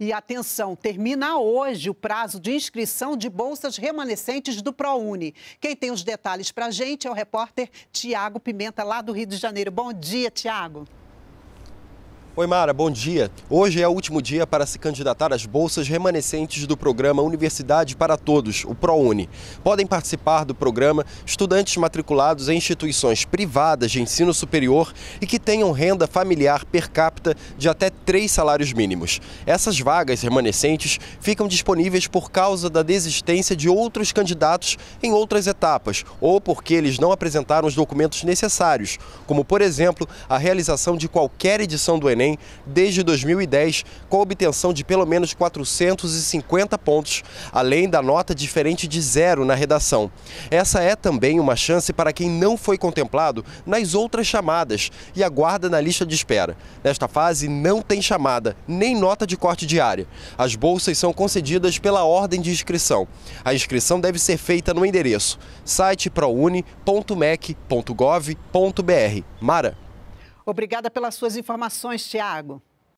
E atenção, termina hoje o prazo de inscrição de bolsas remanescentes do ProUni. Quem tem os detalhes para a gente é o repórter Tiago Pimenta, lá do Rio de Janeiro. Bom dia, Tiago. Oi, Mara, bom dia. Hoje é o último dia para se candidatar às bolsas remanescentes do programa Universidade para Todos, o ProUni. Podem participar do programa estudantes matriculados em instituições privadas de ensino superior e que tenham renda familiar per capita de até três salários mínimos. Essas vagas remanescentes ficam disponíveis por causa da desistência de outros candidatos em outras etapas ou porque eles não apresentaram os documentos necessários, como, por exemplo, a realização de qualquer edição do Enem Enem desde 2010, com a obtenção de pelo menos 450 pontos, além da nota diferente de zero na redação. Essa é também uma chance para quem não foi contemplado nas outras chamadas e aguarda na lista de espera. Nesta fase, não tem chamada, nem nota de corte diária. As bolsas são concedidas pela ordem de inscrição. A inscrição deve ser feita no endereço site proune.mec.gov.br. Mara. Obrigada pelas suas informações, Tiago.